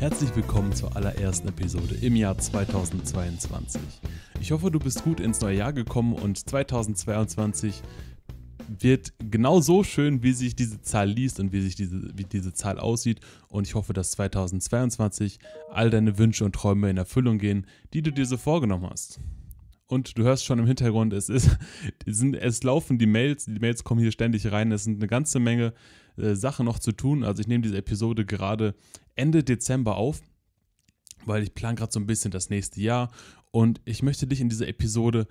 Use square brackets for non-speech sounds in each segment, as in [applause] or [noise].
Herzlich willkommen zur allerersten Episode im Jahr 2022. Ich hoffe, du bist gut ins neue Jahr gekommen und 2022 wird genau so schön, wie sich diese Zahl liest und wie sich diese, wie diese Zahl aussieht. Und ich hoffe, dass 2022 all deine Wünsche und Träume in Erfüllung gehen, die du dir so vorgenommen hast. Und du hörst schon im Hintergrund, es, ist, es, sind, es laufen die Mails, die Mails kommen hier ständig rein, es sind eine ganze Menge äh, Sachen noch zu tun. Also ich nehme diese Episode gerade Ende Dezember auf, weil ich plan gerade so ein bisschen das nächste Jahr und ich möchte dich in dieser Episode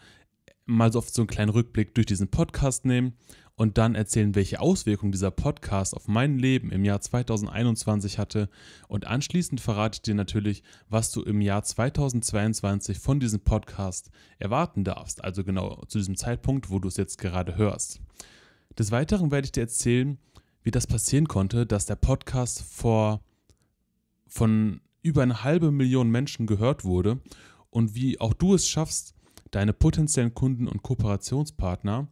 mal so oft so einen kleinen Rückblick durch diesen Podcast nehmen und dann erzählen, welche Auswirkungen dieser Podcast auf mein Leben im Jahr 2021 hatte. Und anschließend verrate ich dir natürlich, was du im Jahr 2022 von diesem Podcast erwarten darfst, also genau zu diesem Zeitpunkt, wo du es jetzt gerade hörst. Des Weiteren werde ich dir erzählen, wie das passieren konnte, dass der Podcast vor von über eine halbe Million Menschen gehört wurde und wie auch du es schaffst, deine potenziellen Kunden und Kooperationspartner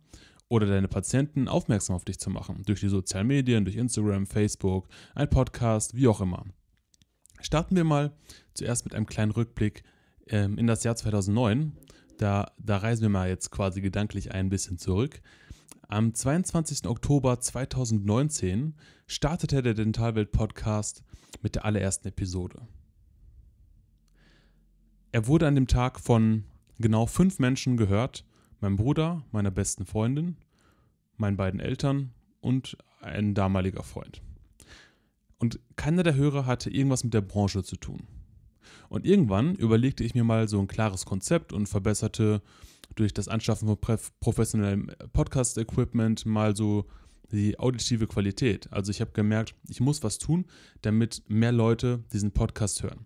oder deine Patienten aufmerksam auf dich zu machen. Durch die sozialen Medien, durch Instagram, Facebook, ein Podcast, wie auch immer. Starten wir mal zuerst mit einem kleinen Rückblick ähm, in das Jahr 2009. Da, da reisen wir mal jetzt quasi gedanklich ein bisschen zurück. Am 22. Oktober 2019 startete der Dentalwelt Podcast mit der allerersten Episode. Er wurde an dem Tag von genau fünf Menschen gehört: meinem Bruder, meiner besten Freundin, meinen beiden Eltern und ein damaliger Freund. Und keiner der Hörer hatte irgendwas mit der Branche zu tun. Und irgendwann überlegte ich mir mal so ein klares Konzept und verbesserte durch das Anschaffen von professionellem Podcast-Equipment mal so die auditive Qualität. Also ich habe gemerkt, ich muss was tun, damit mehr Leute diesen Podcast hören.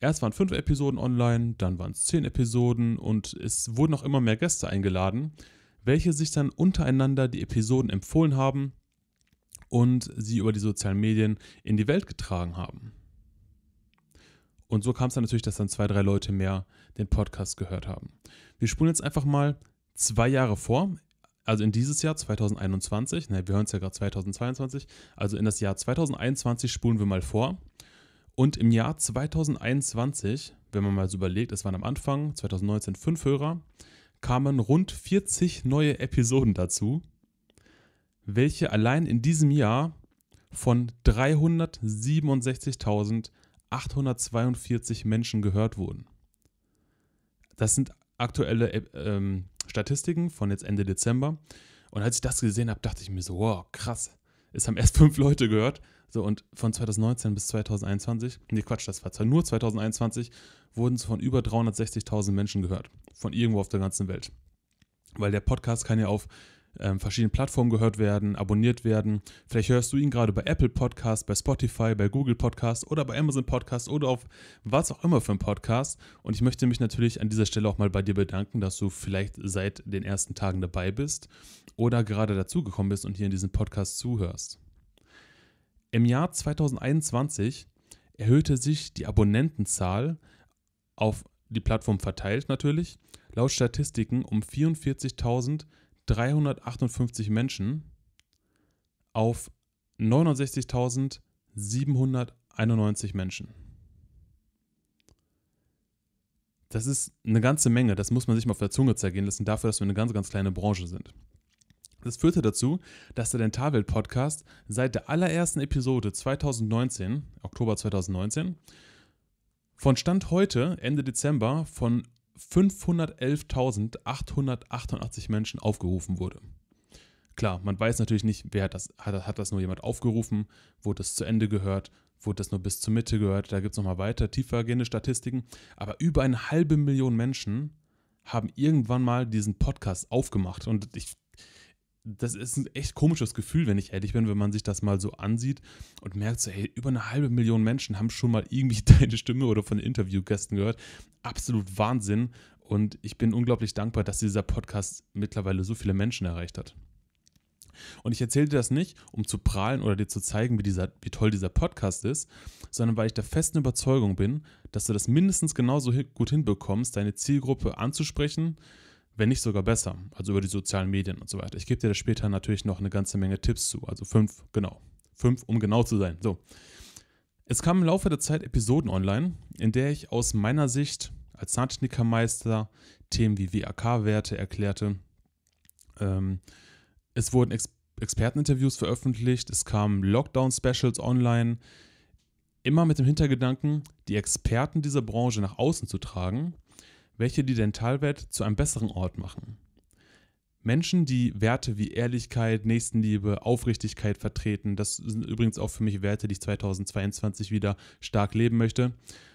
Erst waren fünf Episoden online, dann waren es zehn Episoden und es wurden auch immer mehr Gäste eingeladen, welche sich dann untereinander die Episoden empfohlen haben und sie über die sozialen Medien in die Welt getragen haben. Und so kam es dann natürlich, dass dann zwei, drei Leute mehr den Podcast gehört haben. Wir spulen jetzt einfach mal zwei Jahre vor, also in dieses Jahr 2021, ne, wir hören es ja gerade 2022, also in das Jahr 2021 spulen wir mal vor. Und im Jahr 2021, wenn man mal so überlegt, es waren am Anfang 2019 fünf Hörer, kamen rund 40 neue Episoden dazu, welche allein in diesem Jahr von 367.842 Menschen gehört wurden das sind aktuelle äh, ähm, Statistiken von jetzt Ende Dezember. Und als ich das gesehen habe, dachte ich mir so, wow, krass. Es haben erst [laughs] fünf Leute gehört. So, und von 2019 bis 2021, nee, Quatsch, das war zwar nur 2021, wurden es von über 360.000 Menschen gehört. Von irgendwo auf der ganzen Welt. Weil der Podcast kann ja auf ähm, verschiedenen Plattformen gehört werden, abonniert werden. Vielleicht hörst du ihn gerade bei Apple Podcast, bei Spotify, bei Google Podcast oder bei Amazon Podcast oder auf was auch immer für ein Podcast. Und ich möchte mich natürlich an dieser Stelle auch mal bei dir bedanken, dass du vielleicht seit den ersten Tagen dabei bist oder gerade dazugekommen bist und hier in diesem Podcast zuhörst. Im Jahr 2021 erhöhte sich die Abonnentenzahl auf die Plattform verteilt natürlich, laut Statistiken um 44.000 358 Menschen auf 69.791 Menschen. Das ist eine ganze Menge, das muss man sich mal auf der Zunge zergehen lassen, dafür, dass wir eine ganz, ganz kleine Branche sind. Das führte dazu, dass der Dentalwelt-Podcast seit der allerersten Episode 2019, Oktober 2019, von Stand heute, Ende Dezember, von 511.888 Menschen aufgerufen wurde. Klar, man weiß natürlich nicht, wer hat das, hat, hat das nur jemand aufgerufen, wurde das zu Ende gehört, wurde das nur bis zur Mitte gehört, da gibt es nochmal weiter tiefergehende Statistiken, aber über eine halbe Million Menschen haben irgendwann mal diesen Podcast aufgemacht und ich das ist ein echt komisches Gefühl, wenn ich ehrlich bin, wenn man sich das mal so ansieht und merkt, so, hey, über eine halbe Million Menschen haben schon mal irgendwie [laughs] deine Stimme oder von Interviewgästen gehört. Absolut Wahnsinn. Und ich bin unglaublich dankbar, dass dieser Podcast mittlerweile so viele Menschen erreicht hat. Und ich erzähle dir das nicht, um zu prahlen oder dir zu zeigen, wie, dieser, wie toll dieser Podcast ist, sondern weil ich der festen Überzeugung bin, dass du das mindestens genauso gut hinbekommst, deine Zielgruppe anzusprechen, wenn nicht sogar besser, also über die sozialen Medien und so weiter. Ich gebe dir da später natürlich noch eine ganze Menge Tipps zu, also fünf, genau, fünf, um genau zu sein. So, es kamen im Laufe der Zeit Episoden online, in der ich aus meiner Sicht als Zahntechnikermeister Themen wie WAK-Werte erklärte. Ähm, es wurden Ex Experteninterviews veröffentlicht, es kamen Lockdown-Specials online, immer mit dem Hintergedanken, die Experten dieser Branche nach außen zu tragen – welche die Dentalwelt zu einem besseren Ort machen. Menschen, die Werte wie Ehrlichkeit, Nächstenliebe, Aufrichtigkeit vertreten, das sind übrigens auch für mich Werte, die ich 2022 wieder stark leben möchte,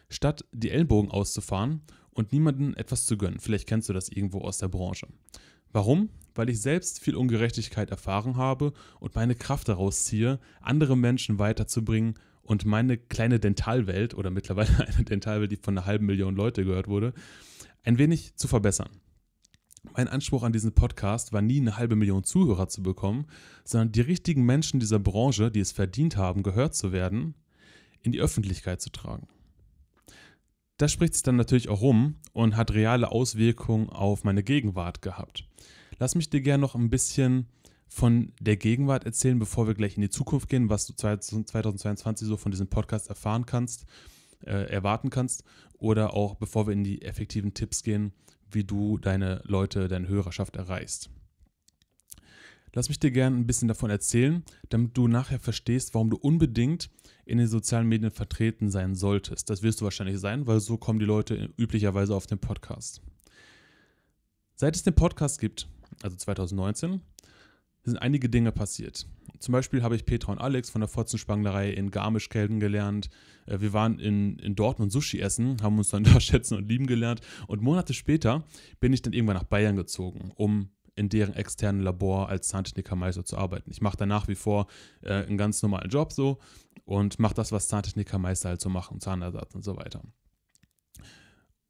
statt die Ellbogen auszufahren und niemandem etwas zu gönnen. Vielleicht kennst du das irgendwo aus der Branche. Warum? Weil ich selbst viel Ungerechtigkeit erfahren habe und meine Kraft daraus ziehe, andere Menschen weiterzubringen und meine kleine Dentalwelt oder mittlerweile [laughs] eine Dentalwelt, die von einer halben Million Leute gehört wurde, ein wenig zu verbessern. Mein Anspruch an diesen Podcast war nie eine halbe Million Zuhörer zu bekommen, sondern die richtigen Menschen dieser Branche, die es verdient haben, gehört zu werden, in die Öffentlichkeit zu tragen. Das spricht sich dann natürlich auch rum und hat reale Auswirkungen auf meine Gegenwart gehabt. Lass mich dir gerne noch ein bisschen von der Gegenwart erzählen, bevor wir gleich in die Zukunft gehen, was du 2022 so von diesem Podcast erfahren kannst, äh, erwarten kannst, oder auch bevor wir in die effektiven Tipps gehen, wie du deine Leute, deine Hörerschaft erreichst. Lass mich dir gerne ein bisschen davon erzählen, damit du nachher verstehst, warum du unbedingt in den sozialen Medien vertreten sein solltest. Das wirst du wahrscheinlich sein, weil so kommen die Leute üblicherweise auf den Podcast. Seit es den Podcast gibt, also 2019, sind einige Dinge passiert. Zum Beispiel habe ich Petra und Alex von der Fotzenspanglerei in Garmisch kennengelernt. Äh, wir waren in, in Dortmund Sushi essen, haben uns dann [laughs] da schätzen und lieben gelernt. Und Monate später bin ich dann irgendwann nach Bayern gezogen, um in deren externen Labor als Zahntechnikermeister zu arbeiten. Ich mache da nach wie vor äh, einen ganz normalen Job so und mache das, was Zahntechnikermeister halt so machen, Zahnersatz und so weiter.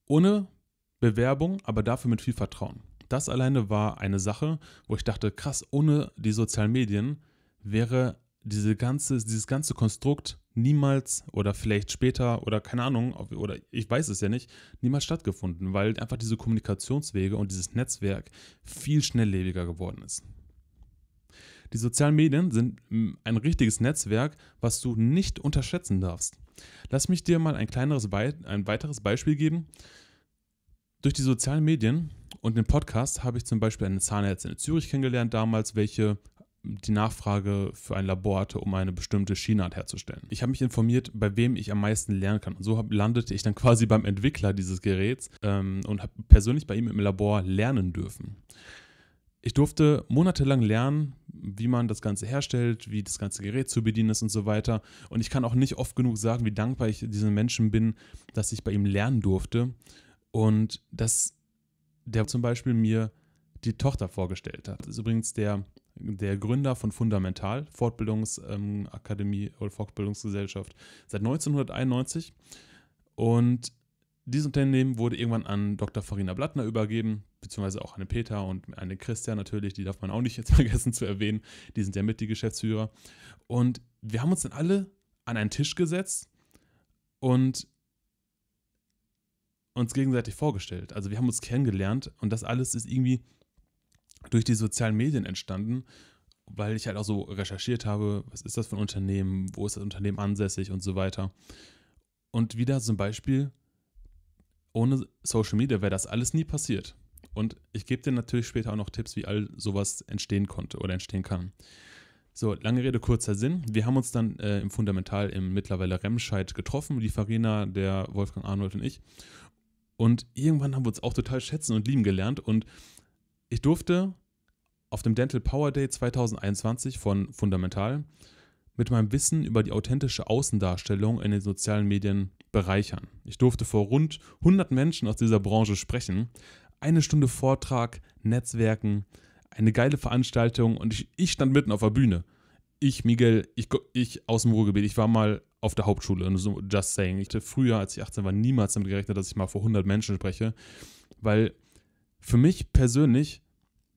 Ohne Bewerbung, aber dafür mit viel Vertrauen das alleine war eine Sache, wo ich dachte, krass, ohne die sozialen Medien wäre diese ganze, dieses ganze Konstrukt niemals oder vielleicht später oder keine Ahnung, oder ich weiß es ja nicht, niemals stattgefunden, weil einfach diese Kommunikationswege und dieses Netzwerk viel schnelllebiger geworden ist. Die sozialen Medien sind hm, ein richtiges Netzwerk, was du nicht unterschätzen darfst. Lass mich dir mal ein kleineres, ein weiteres Beispiel geben. Durch die sozialen Medien und im Podcast habe ich zum Beispiel eine Zahnärztin in Zürich kennengelernt damals, welche die Nachfrage für ein Labor hatte, um eine bestimmte Schienart herzustellen. Ich habe mich informiert, bei wem ich am meisten lernen kann. Und so hab, landete ich dann [laughs] quasi beim Entwickler dieses Geräts ähm, und habe persönlich bei ihm im Labor lernen dürfen. Ich durfte monatelang lernen, wie man das Ganze herstellt, wie das ganze Gerät zu bedienen ist und so weiter. Und ich kann auch nicht oft genug sagen, wie dankbar ich diesen Menschen bin, dass ich bei ihm lernen durfte. Und das der zum Beispiel mir die Tochter vorgestellt hat. Das ist übrigens der, der Gründer von Fundamental, Fortbildungsakademie ähm, oder Fortbildungsgesellschaft, seit 1991. Und dieses Unternehmen wurde irgendwann an Dr. Farina Blattner übergeben, beziehungsweise auch an Peter und an Christian natürlich, die darf man auch nicht jetzt [laughs] vergessen zu erwähnen, die sind ja mit die Geschäftsführer. Und wir haben uns dann alle an einen Tisch gesetzt und uns gegenseitig vorgestellt. Also wir haben uns kennengelernt und das alles ist irgendwie durch die sozialen Medien entstanden, weil ich halt auch so recherchiert habe, was ist das für ein Unternehmen, wo ist das Unternehmen ansässig und so weiter. Und wieder zum Beispiel, ohne Social Media wäre das alles nie passiert. Und ich gebe dir natürlich später auch noch Tipps, wie all sowas entstehen konnte oder entstehen kann. So, lange Rede, kurzer Sinn. Wir haben uns dann äh, im Fundamental im mittlerweile Remscheid getroffen, die Farina, der Wolfgang Arnold und ich. Und irgendwann haben wir uns auch total schätzen und lieben gelernt. Und ich durfte auf dem Dental Power Day 2021 von Fundamental mit meinem Wissen über die authentische Außendarstellung in den sozialen Medien bereichern. Ich durfte vor rund 100 Menschen aus dieser Branche sprechen, eine Stunde Vortrag, Netzwerken, eine geile Veranstaltung und ich, ich stand mitten auf der Bühne. Ich, Miguel, ich, ich aus dem Ruhrgebiet, ich war mal auf der Hauptschule. Und so, just saying. Ich hatte früher, als ich 18 war, niemals damit gerechnet, dass ich mal vor 100 Menschen spreche, weil für mich persönlich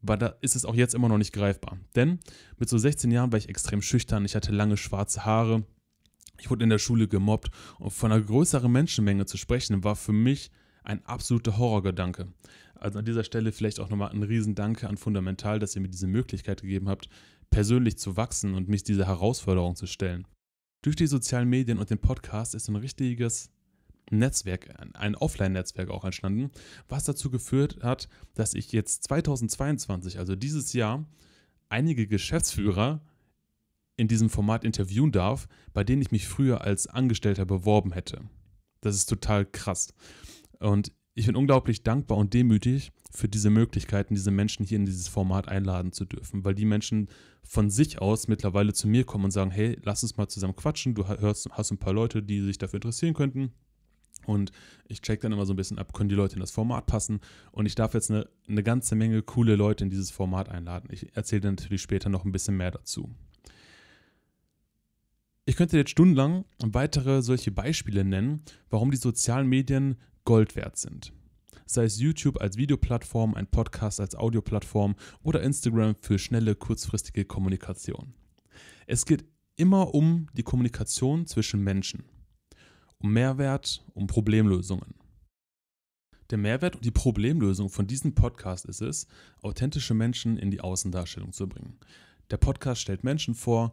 war da, ist es auch jetzt immer noch nicht greifbar. Denn mit so 16 Jahren war ich extrem schüchtern, ich hatte lange schwarze Haare, ich wurde in der Schule gemobbt und von einer größeren Menschenmenge zu sprechen war für mich ein absoluter Horrorgedanke. Also an dieser Stelle vielleicht auch nochmal ein Riesendanke an Fundamental, dass ihr mir diese Möglichkeit gegeben habt, persönlich zu wachsen und mich dieser Herausforderung zu stellen durch die sozialen Medien und den Podcast ist ein richtiges Netzwerk, ein Offline-Netzwerk auch entstanden, was dazu geführt hat, dass ich jetzt 2022, also dieses Jahr, einige Geschäftsführer in diesem Format interviewen darf, bei denen ich mich früher als Angestellter beworben hätte. Das ist total krass. Und ich bin unglaublich dankbar und demütig für diese Möglichkeiten, diese Menschen hier in dieses Format einladen zu dürfen, weil die Menschen von sich aus mittlerweile zu mir kommen und sagen, hey, lass uns mal zusammen quatschen, du hörst, hast ein paar Leute, die sich dafür interessieren könnten. Und ich check dann immer so ein bisschen ab, können die Leute in das Format passen? Und ich darf jetzt eine, eine ganze Menge coole Leute in dieses Format einladen. Ich erzähle dann natürlich später noch ein bisschen mehr dazu. Ich könnte jetzt stundenlang weitere solche Beispiele nennen, warum die sozialen Medien Gold wert sind. Sei es YouTube als Videoplattform, ein Podcast als Audioplattform oder Instagram für schnelle, kurzfristige Kommunikation. Es geht immer um die Kommunikation zwischen Menschen, um Mehrwert, um Problemlösungen. Der Mehrwert und die Problemlösung von diesem Podcast ist es, authentische Menschen in die Außendarstellung zu bringen. Der Podcast stellt Menschen vor,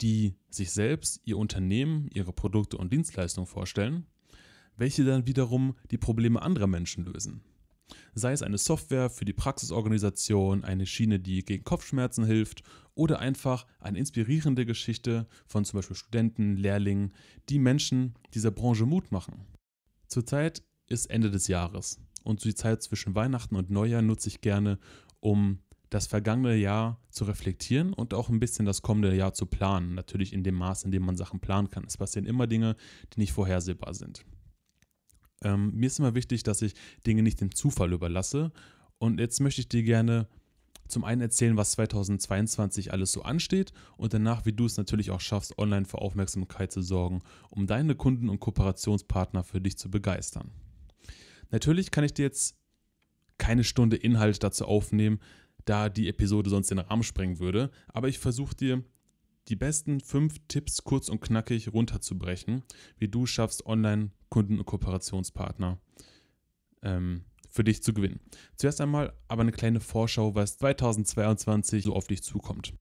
die sich selbst, ihr Unternehmen, ihre Produkte und Dienstleistungen vorstellen welche dann wiederum die Probleme anderer Menschen lösen. Sei es eine Software für die Praxisorganisation, eine Schiene, die gegen Kopfschmerzen hilft oder einfach eine inspirierende Geschichte von zum Beispiel Studenten, Lehrlingen, die Menschen dieser Branche Mut machen. Zurzeit ist Ende des Jahres und die Zeit zwischen Weihnachten und Neujahr nutze ich gerne, um das vergangene Jahr zu reflektieren und auch ein bisschen das kommende Jahr zu planen. Natürlich in dem Maß, in dem man Sachen planen kann. Es passieren immer Dinge, die nicht vorhersehbar sind. Ähm, mir ist immer wichtig, dass ich Dinge nicht dem Zufall überlasse. Und jetzt möchte ich dir gerne zum einen erzählen, was 2022 alles so ansteht und danach, wie du es natürlich auch schaffst, online für Aufmerksamkeit zu sorgen, um deine Kunden und Kooperationspartner für dich zu begeistern. Natürlich kann ich dir jetzt keine Stunde Inhalt dazu aufnehmen, da die Episode sonst den Rahmen sprengen würde, aber ich versuche dir die besten fünf Tipps kurz und knackig runterzubrechen, wie du schaffst, online Kunden und Kooperationspartner ähm, für dich zu gewinnen. Zuerst einmal aber eine kleine Vorschau, was 2022 so auf dich zukommt.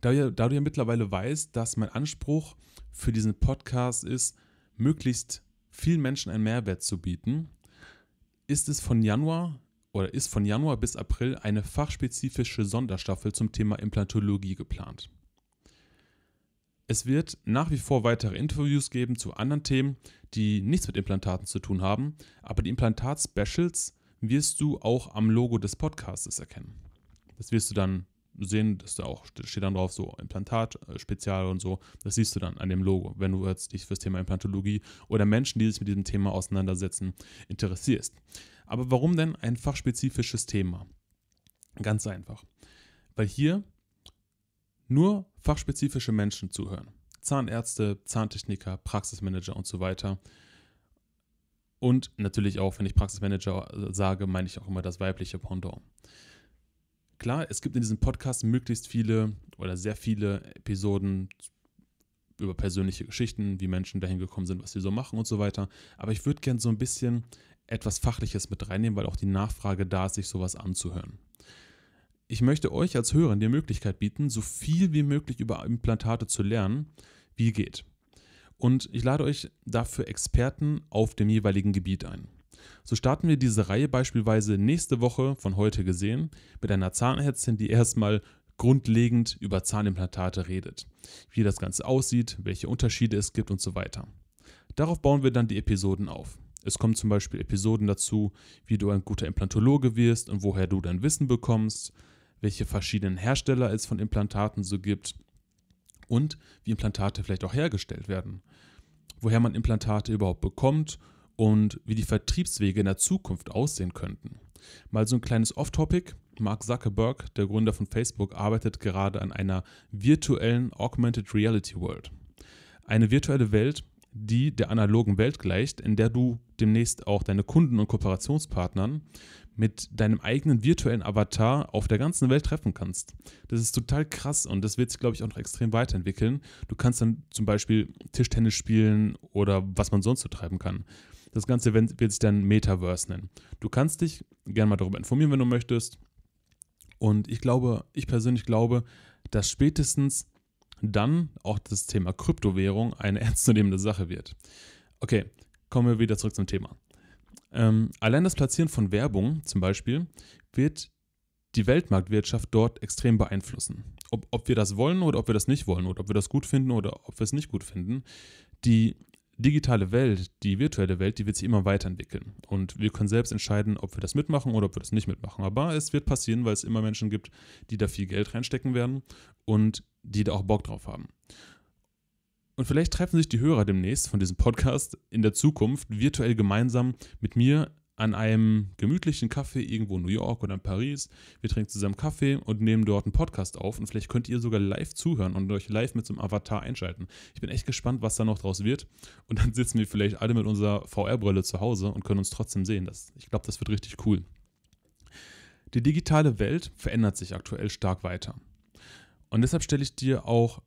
Da, da du ja mittlerweile weißt, dass mein Anspruch für diesen Podcast ist, möglichst vielen Menschen einen Mehrwert zu bieten, ist es von Januar oder ist von Januar bis April eine fachspezifische Sonderstaffel zum Thema Implantologie geplant. Es wird nach wie vor weitere Interviews geben zu anderen Themen, die nichts mit Implantaten zu tun haben, aber die Implantat-Specials wirst du auch am Logo des Podcasts erkennen. Das wirst du dann sehen, dass da auch steht dann drauf so Implantat-Spezial äh, und so. Das siehst du dann an dem Logo, wenn du jetzt dich das Thema Implantologie oder Menschen, die sich mit diesem Thema auseinandersetzen, interessierst. Aber warum denn ein fachspezifisches Thema? Ganz einfach. Weil hier nur fachspezifische Menschen zuhören. Zahnärzte, Zahntechniker, Praxismanager und so weiter. Und natürlich auch, wenn ich Praxismanager äh, sage, meine ich auch immer das weibliche Pendant. Klar, es gibt in diesem Podcast möglichst viele oder sehr viele Episoden über persönliche Geschichten, wie Menschen dahin gekommen sind, was sie so machen und so weiter. Aber ich würde gerne so ein bisschen etwas Fachliches mit reinnehmen, weil auch die Nachfrage da ist, sich sowas anzuhören ich möchte euch als Hörern die Möglichkeit bieten, so viel wie möglich über Implantate zu lernen, wie geht. Und ich lade euch dafür Experten auf dem jeweiligen Gebiet ein. So starten wir diese Reihe beispielsweise nächste Woche von heute gesehen mit einer Zahnärztin, die erstmal grundlegend über Zahnimplantate redet, wie das Ganze aussieht, welche Unterschiede es gibt und so weiter. Darauf bauen wir dann die Episoden auf. Es kommen zum Beispiel Episoden dazu, wie du ein guter Implantologe wirst und woher du dein Wissen bekommst, welche verschiedenen Hersteller es von Implantaten so gibt und wie Implantate vielleicht auch hergestellt werden, woher man Implantate überhaupt bekommt und wie die Vertriebswege in der Zukunft aussehen könnten. Mal so ein kleines Off-Topic. Mark Zuckerberg, der Gründer von Facebook, arbeitet gerade an einer virtuellen Augmented Reality World. Eine virtuelle Welt, die der analogen Welt gleicht, in der du demnächst auch deine Kunden und Kooperationspartnern mit deinem eigenen virtuellen Avatar auf der ganzen Welt treffen kannst. Das ist total krass und das wird sich, glaube ich, auch noch extrem weiterentwickeln. Du kannst dann zum Beispiel Tischtennis spielen oder was man sonst so treiben kann. Das Ganze wird sich dann Metaverse nennen. Du kannst dich gerne mal darüber informieren, wenn du möchtest. Und ich glaube, ich persönlich glaube, dass spätestens dann auch das Thema Kryptowährung eine [laughs] ernstzunehmende Sache wird. Okay, kommen wir wieder zurück zum Thema. Ähm, allein das Platzieren von Werbung zum Beispiel wird die Weltmarktwirtschaft dort extrem beeinflussen. Ob, ob wir das wollen oder ob wir das nicht wollen oder ob wir das gut finden oder ob wir es nicht gut finden, die digitale Welt, die virtuelle Welt, die wird sich immer weiterentwickeln. Und wir können selbst entscheiden, ob wir das mitmachen oder ob wir das nicht mitmachen. Aber es wird passieren, weil es immer Menschen gibt, die da viel Geld reinstecken werden und die da auch Bock drauf haben. Und vielleicht treffen sich die Hörer demnächst von diesem Podcast in der Zukunft virtuell gemeinsam mit mir an einem gemütlichen Kaffee irgendwo in New York oder in Paris. Wir trinken zusammen Kaffee und nehmen dort einen Podcast auf und vielleicht könnt ihr sogar live zuhören und euch live mit so einem Avatar einschalten. Ich bin echt gespannt, was da noch draus wird. Und dann sitzen wir vielleicht alle mit unserer VR-Brille zu Hause und können uns trotzdem sehen. Das, ich glaube, das wird richtig cool. Die digitale Welt verändert sich aktuell stark weiter. Und deshalb stelle ich dir auch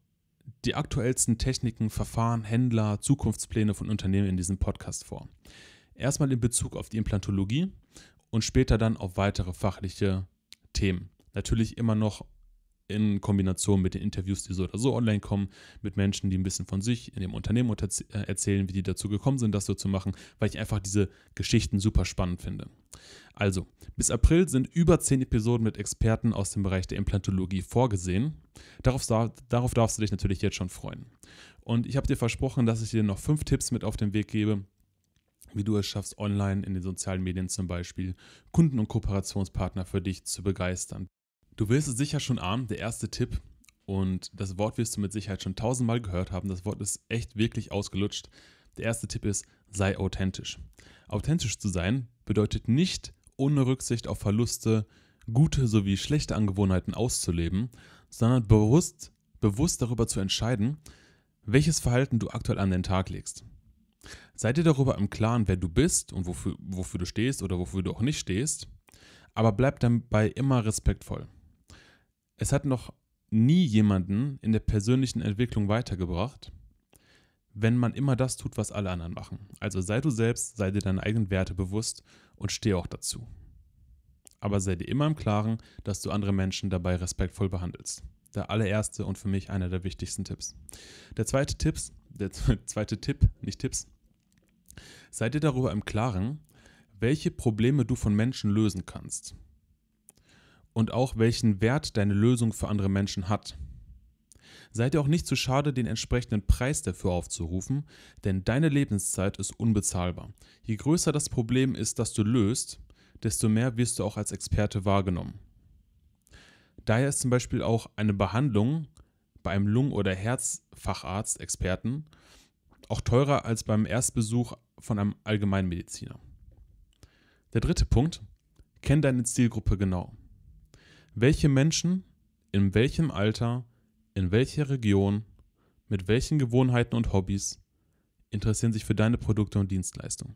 die aktuellsten Techniken, Verfahren, Händler, Zukunftspläne von Unternehmen in diesem Podcast vor. Erstmal in Bezug auf die Implantologie und später dann auf weitere fachliche Themen. Natürlich immer noch in Kombination mit den Interviews, die so oder so online kommen, mit Menschen, die ein bisschen von sich in dem Unternehmen äh, erzählen, wie die dazu gekommen sind, das so zu machen, weil ich einfach diese Geschichten super spannend finde. Also, bis April sind über zehn Episoden mit Experten aus dem Bereich der Implantologie vorgesehen. Darauf, darauf darfst du dich natürlich jetzt schon freuen. Und ich habe dir versprochen, dass ich dir noch fünf Tipps mit auf den Weg gebe, wie du es schaffst, online in den sozialen Medien zum Beispiel Kunden und Kooperationspartner für dich zu begeistern. Du wirst es sicher schon ahnen, der erste Tipp. Und das Wort wirst du mit Sicherheit schon tausendmal gehört haben. Das Wort ist echt wirklich ausgelutscht. Der erste Tipp ist, sei authentisch. Authentisch zu sein bedeutet nicht, ohne Rücksicht auf Verluste gute sowie schlechte Angewohnheiten auszuleben, sondern bewusst, bewusst darüber zu entscheiden, welches Verhalten du aktuell an den Tag legst. Sei dir darüber im Klaren, wer du bist und wofür, wofür du stehst oder wofür du auch nicht stehst, aber bleib dabei immer respektvoll es hat noch nie jemanden in der persönlichen Entwicklung weitergebracht, wenn man immer das tut, was alle anderen machen. Also sei du selbst, sei dir deine eigenen Werte bewusst und stehe auch dazu. Aber sei dir immer im Klaren, dass du andere Menschen dabei respektvoll behandelst. Der allererste und für mich einer der wichtigsten Tipps. Der zweite Tipp, der zweite Tipp, nicht Tipps. Sei dir darüber im Klaren, welche Probleme du von Menschen lösen kannst und auch welchen Wert deine Lösung für andere Menschen hat. Seid ihr auch nicht zu schade, den entsprechenden Preis dafür aufzurufen, denn deine Lebenszeit ist unbezahlbar. Je größer das Problem ist, das du löst, desto mehr wirst du auch als Experte wahrgenommen. Daher ist zum Beispiel auch eine Behandlung bei einem Lungen- oder Herzfacharzt, Experten, auch teurer als beim Erstbesuch von einem Allgemeinmediziner. Der dritte Punkt, kenn deine Zielgruppe genau welche Menschen, in welchem Alter, in welcher Region, mit welchen Gewohnheiten und Hobbys interessieren sich für deine Produkte und Dienstleistungen.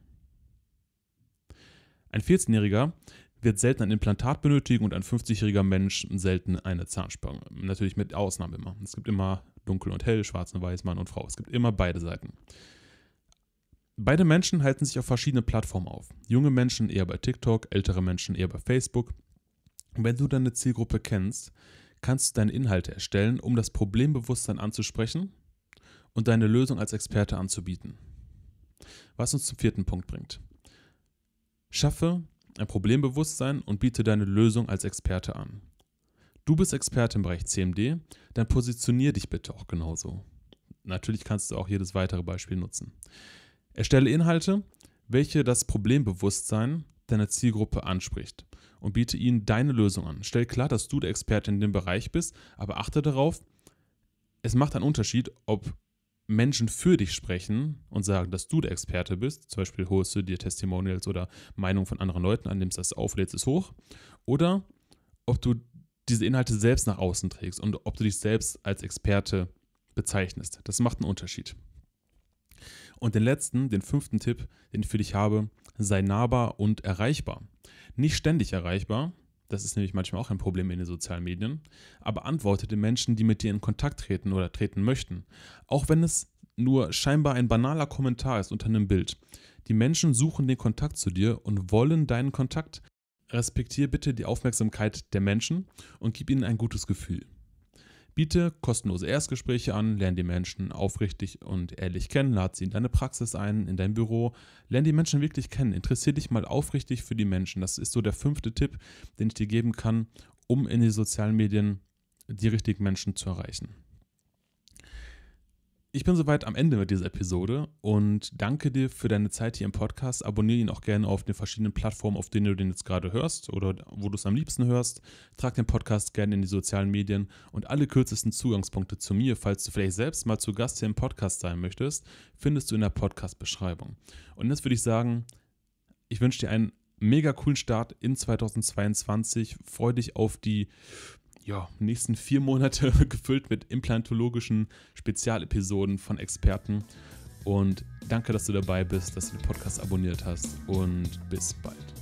Ein 14-Jähriger wird selten ein Implantat benötigen und ein 50-jähriger Mensch selten eine Zahnspange. Natürlich mit Ausnahme immer. Es gibt immer dunkel und hell, schwarz und weiß, Mann und Frau. Es gibt immer beide Seiten. Beide Menschen halten sich auf verschiedene Plattformen auf. Junge Menschen eher bei TikTok, ältere Menschen eher bei Facebook, wenn du deine Zielgruppe kennst, kannst du deine Inhalte erstellen, um das Problembewusstsein anzusprechen und deine Lösung als Experte anzubieten. Was uns zum vierten Punkt bringt. Schaffe ein Problembewusstsein und biete deine Lösung als Experte an. Du bist Experte im Bereich CMD, dann positionier dich bitte auch genauso. Natürlich kannst du auch jedes weitere Beispiel nutzen. Erstelle Inhalte, welche das Problembewusstsein deiner Zielgruppe anspricht und biete ihnen deine Lösung an. Stell klar, dass du der Experte in dem Bereich bist, aber achte darauf, es macht einen Unterschied, ob Menschen für dich sprechen und sagen, dass du der Experte bist, zum Beispiel holst du dir Testimonials oder Meinungen von anderen Leuten an, nimmst das auf, lädst es hoch, oder ob du diese Inhalte selbst nach außen trägst und ob du dich selbst als Experte bezeichnest. Das macht einen Unterschied. Und den letzten, den fünften Tipp, den ich für dich habe, sei nahbar und erreichbar. Nicht ständig erreichbar, das ist nämlich manchmal auch ein Problem in den sozialen Medien, aber antworte den Menschen, die mit dir in Kontakt treten oder treten möchten. Auch wenn es nur scheinbar ein banaler Kommentar ist unter einem Bild. Die Menschen suchen den Kontakt zu dir und wollen deinen Kontakt. Respektiere bitte die Aufmerksamkeit der Menschen und gib ihnen ein gutes Gefühl. Biete kostenlose Erstgespräche an, lerne die Menschen aufrichtig und ehrlich kennen, lade sie in deine Praxis ein, in dein Büro, lerne die Menschen wirklich kennen, interessiere dich mal aufrichtig für die Menschen. Das ist so der fünfte Tipp, den ich dir geben kann, um in den sozialen Medien die richtigen Menschen zu erreichen. Ich bin soweit am Ende mit dieser Episode und danke dir für deine Zeit hier im Podcast. Abonniere ihn auch gerne auf den verschiedenen Plattformen, auf denen du den jetzt gerade hörst oder wo du es am liebsten hörst. Trag den Podcast gerne in die sozialen Medien und alle kürzesten Zugangspunkte zu mir, falls du vielleicht selbst mal zu Gast hier im Podcast sein möchtest, findest du in der Podcast-Beschreibung. Und jetzt würde ich sagen, ich wünsche dir einen mega coolen Start in 2022. Freue dich auf die ja, nächsten vier Monate [laughs] gefüllt mit implantologischen Spezialepisoden von Experten. Und danke, dass du dabei bist, dass du den Podcast abonniert hast und bis bald.